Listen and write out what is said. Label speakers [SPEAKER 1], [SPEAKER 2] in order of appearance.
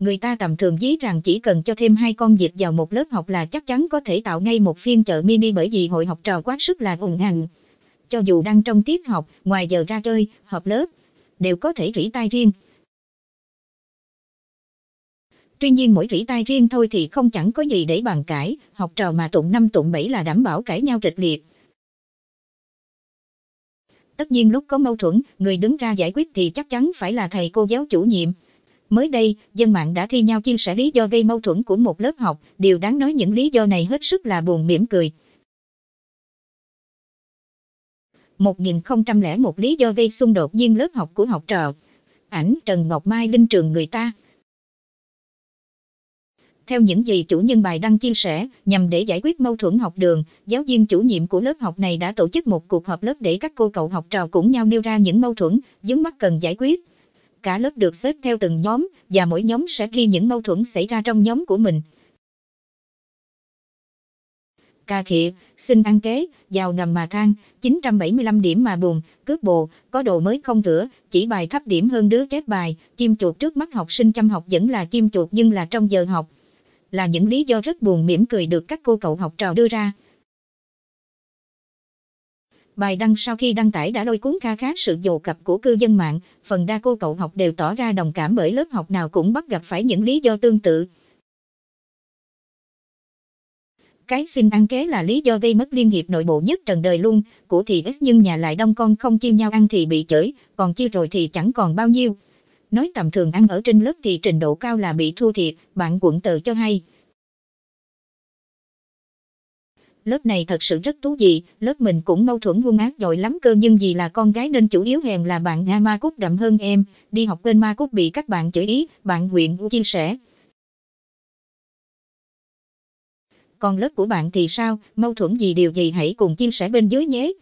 [SPEAKER 1] người ta tầm thường dí rằng chỉ cần cho thêm hai con dịch vào một lớp học là chắc chắn có thể tạo ngay một phiên chợ mini bởi vì hội học trò quá sức là ủng hành. Cho dù đang trong tiết học, ngoài giờ ra chơi, họp lớp, đều có thể rỉ tai riêng. Tuy nhiên mỗi rỉ tai riêng thôi thì không chẳng có gì để bàn cãi, học trò mà tụng năm tụng bảy là đảm bảo cãi nhau kịch liệt. Tất nhiên lúc có mâu thuẫn, người đứng ra giải quyết thì chắc chắn phải là thầy cô giáo chủ nhiệm. Mới đây, dân mạng đã thi nhau chia sẻ lý do gây mâu thuẫn của một lớp học, điều đáng nói những lý do này hết sức là buồn mỉm cười. 1001 lý do gây xung đột nhiên lớp học của học trò. Ảnh Trần Ngọc Mai linh trường người ta. Theo những gì chủ nhân bài đăng chia sẻ, nhằm để giải quyết mâu thuẫn học đường, giáo viên chủ nhiệm của lớp học này đã tổ chức một cuộc họp lớp để các cô cậu học trò cũng nhau nêu ra những mâu thuẫn, dướng mắt cần giải quyết cả lớp được xếp theo từng nhóm, và mỗi nhóm sẽ ghi những mâu thuẫn xảy ra trong nhóm của mình. ca khịa, xin ăn kế, vào ngầm mà than, 975 điểm mà buồn, cướp bồ, có đồ mới không thửa, chỉ bài thấp điểm hơn đứa chép bài, chim chuột trước mắt học sinh chăm học vẫn là chim chuột nhưng là trong giờ học. Là những lý do rất buồn mỉm cười được các cô cậu học trò đưa ra. Bài đăng sau khi đăng tải đã lôi cuốn kha khá sự dồ cập của cư dân mạng, phần đa cô cậu học đều tỏ ra đồng cảm bởi lớp học nào cũng bắt gặp phải những lý do tương tự. Cái xin ăn kế là lý do gây mất liên hiệp nội bộ nhất trần đời luôn, của thì ít nhưng nhà lại đông con không chia nhau ăn thì bị chửi, còn chia rồi thì chẳng còn bao nhiêu. Nói tầm thường ăn ở trên lớp thì trình độ cao là bị thua thiệt, bạn quận tờ cho hay. lớp này thật sự rất thú vị, lớp mình cũng mâu thuẫn vuông ác giỏi lắm cơ nhưng vì là con gái nên chủ yếu hèn là bạn Nga Ma Cúc đậm hơn em, đi học bên Ma Cúc bị các bạn chửi ý, bạn Nguyện U chia sẻ. Còn lớp của bạn thì sao, mâu thuẫn gì điều gì hãy cùng chia sẻ bên dưới nhé.